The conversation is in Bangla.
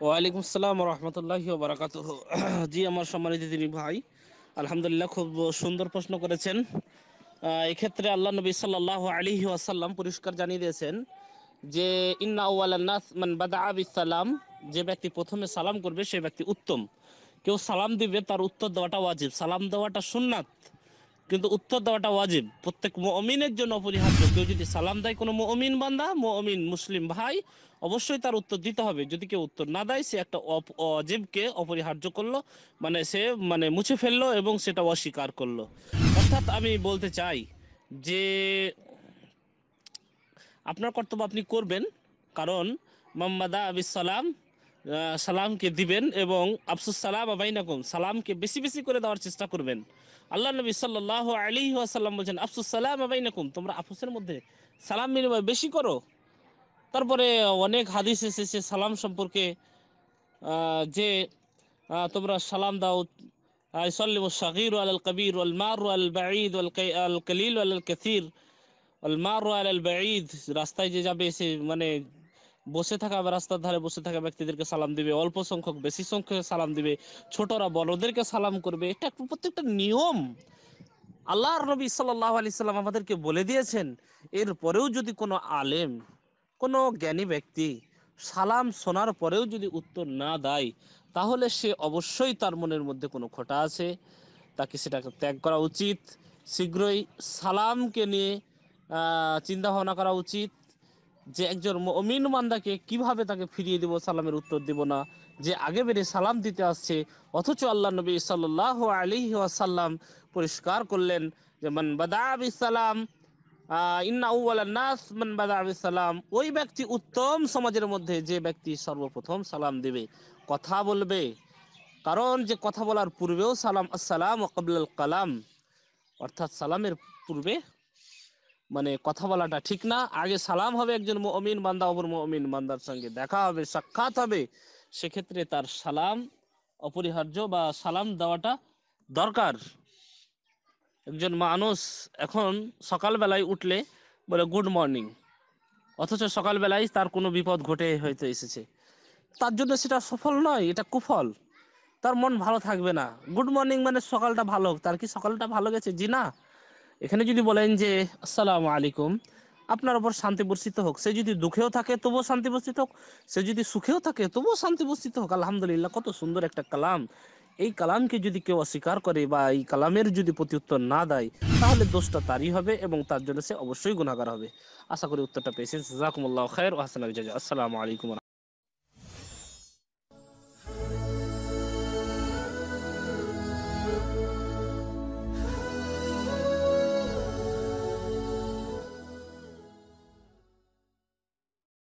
ওয়ালাইকুম আসসালাম রহমতুল্লাহ বারাকাত জি আমার সম্মানিত তিনি ভাই আলহামদুলিল্লাহ খুব সুন্দর প্রশ্ন করেছেন এক্ষেত্রে আল্লাহ নবী সাল্লাহ আলী আসাল্লাম পুরস্কার জানিয়ে দিয়েছেন যে ইন্না ওয়ালান্নাস মান বাদা আবি সালাম যে ব্যক্তি প্রথমে সালাম করবে সে ব্যক্তি উত্তম কেউ সালাম দিবে তার উত্তর দেওয়াটা ওয়াজিব সালাম দেওয়াটা সুন্নাত কিন্তু উত্তর দেওয়াটা ওয়াজিব প্রত্যেক মমিনের জন্য অপরিহার্য কেউ যদি সালাম দেয় কোনো মমিন বান্দা মমিন মুসলিম ভাই অবশ্যই তার উত্তর দিতে হবে যদি কেউ উত্তর না দেয় সে একটা অজিবকে অপরিহার্য করলো মানে সে মানে মুছে ফেললো এবং সেটা অস্বীকার করলো অর্থাৎ আমি বলতে চাই যে আপনার কর্তব্য আপনি করবেন কারণ মোহাম্মদা আবিস সালাম সালামকে দিবেন এবং আফসুস সালাম আবাইনাকুম সালামকে বেশি বেশি করে দেওয়ার চেষ্টা করবেন আল্লাহ নবী সাল্লাহ আলী আসাল্লাম বলছেন আফসুস সালাম আবাইনাকুম তোমরা আফসের মধ্যে সালাম বিনিময় বেশি করো তারপরে অনেক হাদিস এসেছে সালাম সম্পর্কে যে তোমরা সালাম দাও يسلم الصغير على الكبير والمار على البعيد والقليل على الكثير আল على البعيد রাস্তায় যে যাবে সে মানে বসে থাকা বা রাস্তার ধারে বসে থাকা ব্যক্তিদেরকে সালাম দিবে অল্প সংখ্যক বেশি সংখ্যক সালাম দিবে ছোটরা বড়দেরকে সালাম করবে এটা প্রত্যেকটা নিয়ম আল্লাহ নবী সাল্লাহ আলি সাল্লাম আমাদেরকে বলে দিয়েছেন এরপরেও যদি কোনো আলেম কোনো জ্ঞানী ব্যক্তি সালাম শোনার পরেও যদি উত্তর না দেয় তাহলে সে অবশ্যই তার মনের মধ্যে কোনো খোটা আছে তাকে সেটাকে ত্যাগ করা উচিত শীঘ্রই সালামকে নিয়ে চিন্তা ভাবনা করা উচিত যে একজন অমিন মান্দাকে কিভাবে তাকে ফিরিয়ে দিব সালামের উত্তর দিব না যে আগে বেড়ে সালাম দিতে আসছে অথচ আল্লাহ নবী সাল্লাহ আলী আসাল্লাম পরিষ্কার করলেন যে মান বাদাবি সালাম সালাম ওই ব্যক্তি উত্তম সমাজের মধ্যে যে ব্যক্তি সর্বপ্রথম সালাম দেবে কথা বলবে কারণ যে কথা বলার পূর্বেও সালাম আসসালাম কবলাল কালাম অর্থাৎ সালামের পূর্বে মানে কথা বলাটা ঠিক না আগে সালাম হবে একজন অমিন বান্দা অপর অমিন বান্দার সঙ্গে দেখা হবে সাক্ষাৎ হবে সেক্ষেত্রে তার সালাম অপরিহার্য বা সালাম দেওয়াটা দরকার একজন মানুষ এখন সকালবেলায় উঠলে বলে গুড মর্নিং অথচ সকালবেলায় তার কোনো বিপদ ঘটে হয়তো এসেছে তার জন্য সেটা সফল নয় এটা কুফল তার মন ভালো থাকবে না গুড মর্নিং মানে সকালটা ভালো তার কি সকালটা ভালো গেছে জি না এখানে যদি বলেন যে আসসালামু আলাইকুম আপনার উপর শান্তি বর্ষিত হোক সে যদি দুঃখেও থাকে তবুও শান্তি বর্ষিত হোক সে যদি সুখেও থাকে তবুও শান্তি বর্ষিত হোক আলহামদুলিল্লাহ কত সুন্দর একটা কালাম এই কালামকে যদি কেউ অস্বীকার করে বা এই কালামের যদি প্রতি উত্তর না দেয় তাহলে দোষটা তারই হবে এবং তার জন্য সে অবশ্যই গুণাগার হবে আশা করি উত্তরটা পেয়েছেন জাকুমুল্লাহ খায়ের হাসান আসসালামু আলাইকুম